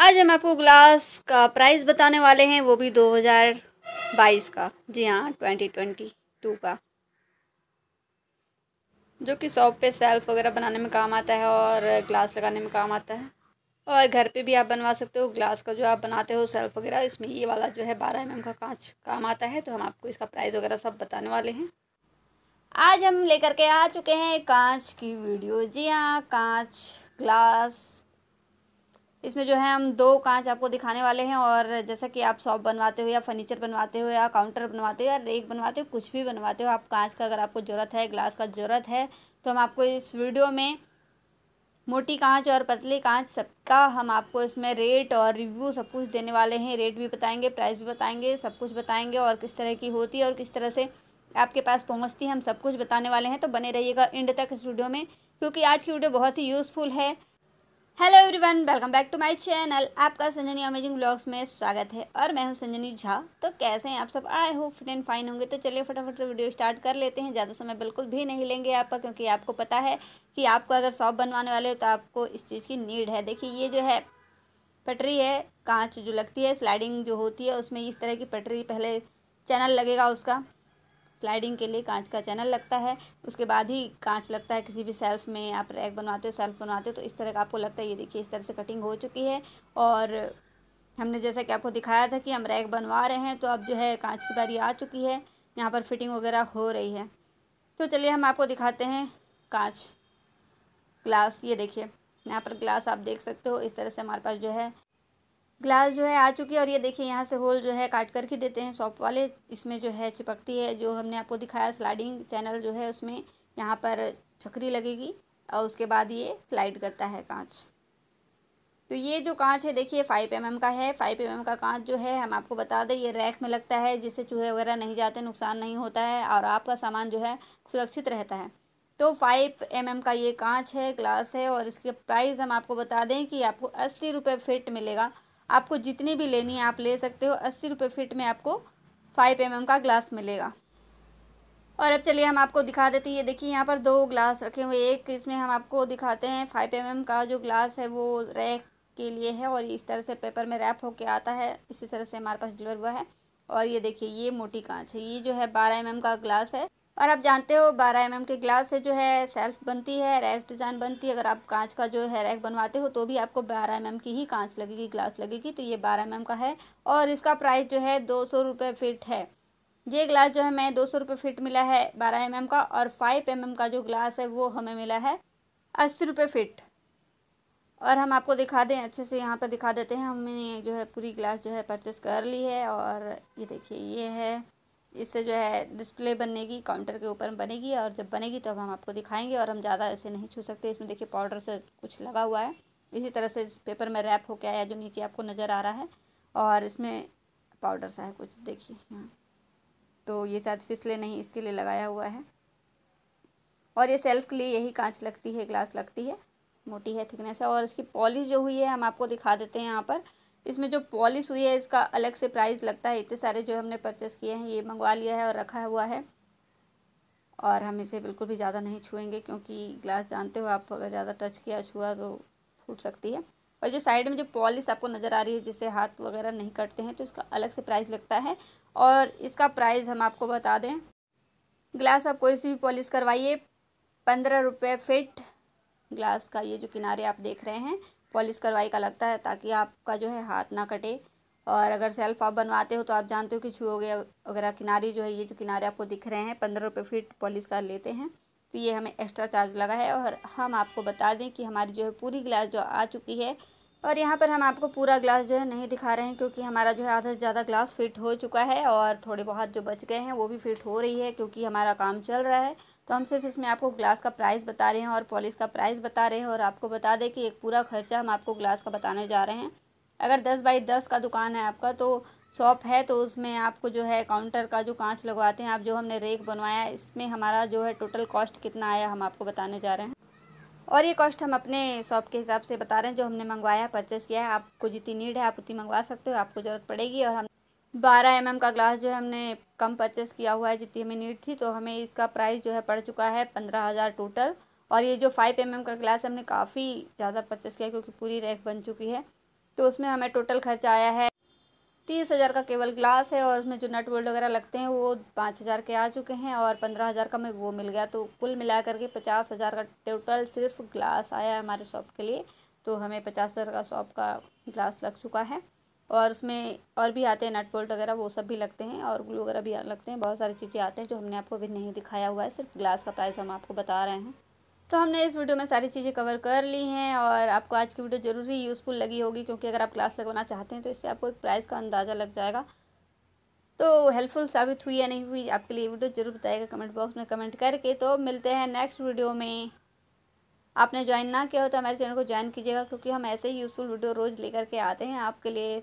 आज हम आपको ग्लास का प्राइस बताने वाले हैं वो भी 2022 का जी हाँ 2022 का जो कि शॉप पे सेल्फ वगैरह बनाने में काम आता है और ग्लास लगाने में काम आता है और घर पे भी आप बनवा सकते हो ग्लास का जो आप बनाते हो सेल्फ वगैरह इसमें ये वाला जो है बारह एम का कांच काम आता है तो हम आपको इसका प्राइस वगैरह सब बताने वाले हैं आज हम लेकर के आ चुके हैं कांच की वीडियो जी हाँ कांच ग्लास इसमें जो है हम दो कांच आपको दिखाने वाले हैं और जैसा कि आप शॉप बनवाते हो या फर्नीचर बनवाते हो या काउंटर बनवाते हो या रेक बनवाते हो कुछ भी बनवाते हो आप कांच का अगर आपको ज़रूरत है ग्लास का ज़रूरत है तो हम आपको इस वीडियो में मोटी कांच और पतली कांच सबका हम आपको इसमें रेट और रिव्यू सब कुछ देने वाले हैं रेट भी बताएंगे प्राइस भी बताएंगे सब कुछ बताएंगे और किस तरह की होती है और किस तरह से आपके पास पहुंचती है हम सब कुछ बताने वाले हैं तो बने रहिएगा एंड तक इस वीडियो में क्योंकि आज की वीडियो बहुत ही यूज़फुल है hello everyone welcome back to my channel आपका संजनी अमेजिंग ब्लॉग्स में स्वागत है और मैं हूं संजनी झा तो कैसे हैं आप सब आए हो फिट एंड फाइन होंगे तो चलिए फटाफट से वीडियो स्टार्ट कर लेते हैं ज़्यादा समय बिल्कुल भी नहीं लेंगे आपका क्योंकि आपको पता है कि आपको अगर शॉप बनवाने वाले हो तो आपको इस चीज़ की नीड है देखिए ये जो है पटरी है कांच जो लगती है स्लाइडिंग जो होती है उसमें इस तरह की पटरी पहले चैनल लगेगा उसका स्लाइडिंग के लिए कांच का चैनल लगता है उसके बाद ही कांच लगता है किसी भी सेल्फ में आप रैक बनवाते हो सेल्फ बनवाते हो तो इस तरह का आपको लगता है ये देखिए इस तरह से कटिंग हो चुकी है और हमने जैसा कि आपको दिखाया था कि हम रैक बनवा रहे हैं तो अब जो है कांच की बारी आ चुकी है यहाँ पर फिटिंग वगैरह हो रही है तो चलिए हम आपको दिखाते हैं कांच ग्लास ये देखिए यहाँ पर ग्लास आप देख सकते हो इस तरह से हमारे पास जो है ग्लास जो है आ चुकी है और ये देखिए यहाँ से होल जो है काट कर ही देते हैं शॉप वाले इसमें जो है चिपकती है जो हमने आपको दिखाया स्लाइडिंग चैनल जो है उसमें यहाँ पर छकरी लगेगी और उसके बाद ये स्लाइड करता है कांच तो ये जो कांच है देखिए फाइव एम mm का है फाइव एम mm का कांच जो है हम आपको बता दें ये रैक में लगता है जिससे चूहे वगैरह नहीं जाते नुकसान नहीं होता है और आपका सामान जो है सुरक्षित रहता है तो फाइव एम mm का ये कांच है ग्लास है और इसके प्राइस हम आपको बता दें कि आपको अस्सी रुपये फिट मिलेगा आपको जितनी भी लेनी है आप ले सकते हो अस्सी रुपये फिट में आपको फाइव एम का ग्लास मिलेगा और अब चलिए हम आपको दिखा देते हैं ये देखिए यहाँ पर दो ग्लास रखे हुए एक इसमें हम आपको दिखाते हैं फाइव एम का जो ग्लास है वो रैक के लिए है और इस तरह से पेपर में रैप होके आता है इसी तरह से हमारे पास डिलीवर हुआ है और ये देखिए ये मोटी कांच है ये जो है बारह एम का ग्लास है और आप जानते हो 12 एम mm के ग्लास से जो है सेल्फ बनती है रैक डिज़ाइन बनती है अगर आप कांच का जो है रैक बनवाते हो तो भी आपको 12 एम mm की ही कांच लगेगी ग्लास लगेगी तो ये 12 एम mm का है और इसका प्राइस जो है दो सौ फिट है ये ग्लास जो है मैं दो सौ फिट मिला है बारह एम mm का और फाइव एम mm का जो ग्लास है वो हमें मिला है अस्सी रुपये फिट और हम आपको दिखा दें अच्छे से यहाँ पर दिखा देते हैं हमने जो है पूरी ग्लास जो है परचेस कर ली है और ये देखिए ये है इससे जो है डिस्प्ले बनेगी काउंटर के ऊपर बनेगी और जब बनेगी तब तो हम आपको दिखाएंगे और हम ज़्यादा ऐसे नहीं छू सकते इसमें देखिए पाउडर से कुछ लगा हुआ है इसी तरह से इस पेपर में रैप होकर आया जो नीचे आपको नज़र आ रहा है और इसमें पाउडर सा है कुछ देखिए हाँ तो ये शायद फिसले नहीं इसके लिए लगाया हुआ है और ये सेल्फ के लिए यही कांच लगती है ग्लास लगती है मोटी है थिकनेस है और इसकी पॉलिश जो हुई है हम आपको दिखा देते हैं यहाँ पर इसमें जो पॉलिश हुई है इसका अलग से प्राइस लगता है इतने सारे जो हमने परचेस किए हैं ये मंगवा लिया है और रखा हुआ है और हम इसे बिल्कुल भी ज़्यादा नहीं छुएंगे क्योंकि ग्लास जानते हो आप अगर ज़्यादा टच किया छुआ तो फूट सकती है और जो साइड में जो पॉलिश आपको नज़र आ रही है जिससे हाथ वगैरह नहीं कटते हैं तो इसका अलग से प्राइस लगता है और इसका प्राइस हम आपको बता दें ग्लास आप कोई सी भी पॉलिश करवाइए पंद्रह रुपये फिट ग्लास का ये जो किनारे आप देख रहे हैं पॉलिश करवाई का लगता है ताकि आपका जो है हाथ ना कटे और अगर सेल्फ आप बनवाते हो तो आप जानते हो कि छुओगे वगैरह किनारे जो है ये जो किनारे आपको दिख रहे हैं पंद्रह रुपये फिट पॉलिश कर लेते हैं तो ये हमें एक्स्ट्रा चार्ज लगा है और हम आपको बता दें कि हमारी जो है पूरी ग्लास जो आ चुकी है और यहाँ पर हम आपको पूरा ग्लास जो है नहीं दिखा रहे हैं क्योंकि हमारा जो है आधा से ज़्यादा ग्लास फिट हो चुका है और थोड़े बहुत जो बच गए हैं वो भी फिट हो रही है क्योंकि हमारा काम चल रहा है तो हम सिर्फ इसमें आपको ग्लास का प्राइस बता रहे हैं और पॉलिश का प्राइस बता रहे हैं और आपको बता दें कि एक पूरा खर्चा हम आपको ग्लास का बताने जा रहे हैं अगर दस बाई दस का दुकान है आपका तो शॉप है तो उसमें आपको जो है काउंटर का जो कांच लगवाते हैं आप जो हमने रेक बनवाया इसमें हमारा जो है टोटल कॉस्ट कितना आया हम आपको बताने जा रहे हैं और ये कॉस्ट हम अपने शॉप के हिसाब से बता रहे हैं जो हमने मंगवाया परचेस किया है आपको जितनी नीड है आप उतनी मंगवा सकते हो आपको ज़रूरत पड़ेगी और हम बारह एम का ग्लास जो है हमने कम परचेस किया हुआ है जितनी हमें नीड थी तो हमें इसका प्राइस जो है पड़ चुका है पंद्रह हज़ार टोटल और ये जो फाइव एम का ग्लास हमने काफ़ी ज़्यादा परचेस किया क्योंकि पूरी रैक बन चुकी है तो उसमें हमें टोटल खर्चा आया है तीस हज़ार का केवल ग्लास है और उसमें जो नट बोल्ट वगैरह लगते हैं वो पाँच हज़ार के आ चुके हैं और पंद्रह हज़ार का हमें वो मिल गया तो कुल मिला करके पचास हज़ार का टोटल सिर्फ ग्लास आया है हमारे शॉप के लिए तो हमें पचास हज़ार का शॉप का ग्लास लग चुका है और उसमें और भी आते हैं नट बोल्ट वगैरह वो सब भी लगते हैं और ग्लू वगैरह भी लगते हैं बहुत सारी चीज़ें आते हैं जो हमने आपको अभी नहीं दिखाया हुआ है सिर्फ ग्लास का प्राइस हम आपको बता रहे हैं तो हमने इस वीडियो में सारी चीज़ें कवर कर ली हैं और आपको आज की वीडियो ज़रूर ही यूज़फुल लगी होगी क्योंकि अगर आप ग्लास लगवाना चाहते हैं तो इससे आपको एक प्राइस का अंदाज़ा लग जाएगा तो हेल्पफुल साबित हुई या नहीं हुई आपके लिए वीडियो ज़रूर बताएगा कमेंट बॉक्स में कमेंट करके तो मिलते हैं नेक्स्ट वीडियो में आपने ज्वाइन ना किया हो तो हमारे चैनल को ज्वाइन कीजिएगा क्योंकि हम ऐसे ही यूज़फुल वीडियो रोज़ लेकर के आते हैं आपके लिए